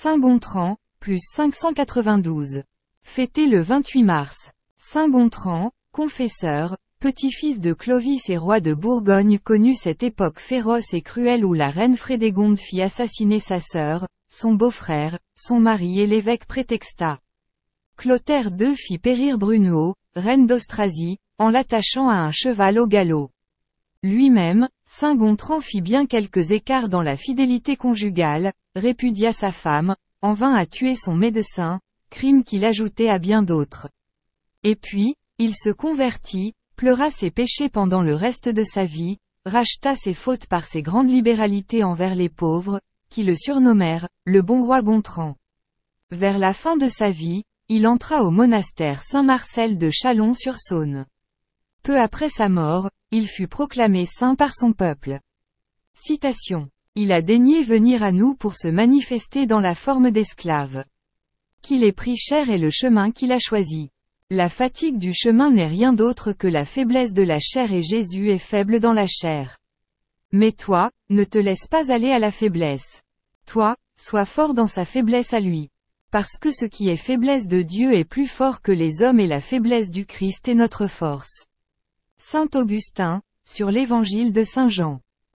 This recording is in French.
Saint-Gontran, plus 592. Fêté le 28 mars. Saint-Gontran, confesseur, petit-fils de Clovis et roi de Bourgogne connut cette époque féroce et cruelle où la reine Frédégonde fit assassiner sa sœur, son beau-frère, son mari et l'évêque prétexta. Clotaire II fit périr Bruno, reine d'Austrasie, en l'attachant à un cheval au galop. Lui-même, Saint Gontran fit bien quelques écarts dans la fidélité conjugale, répudia sa femme, en vint à tuer son médecin, crime qu'il ajoutait à bien d'autres. Et puis, il se convertit, pleura ses péchés pendant le reste de sa vie, racheta ses fautes par ses grandes libéralités envers les pauvres, qui le surnommèrent, le bon roi Gontran. Vers la fin de sa vie, il entra au monastère Saint-Marcel de Chalon-sur-Saône. Peu après sa mort, il fut proclamé saint par son peuple. Citation. Il a daigné venir à nous pour se manifester dans la forme d'esclave. Qu'il ait pris cher est le chemin qu'il a choisi. La fatigue du chemin n'est rien d'autre que la faiblesse de la chair et Jésus est faible dans la chair. Mais toi, ne te laisse pas aller à la faiblesse. Toi, sois fort dans sa faiblesse à lui. Parce que ce qui est faiblesse de Dieu est plus fort que les hommes et la faiblesse du Christ est notre force. Saint Augustin, sur l'Évangile de Saint Jean.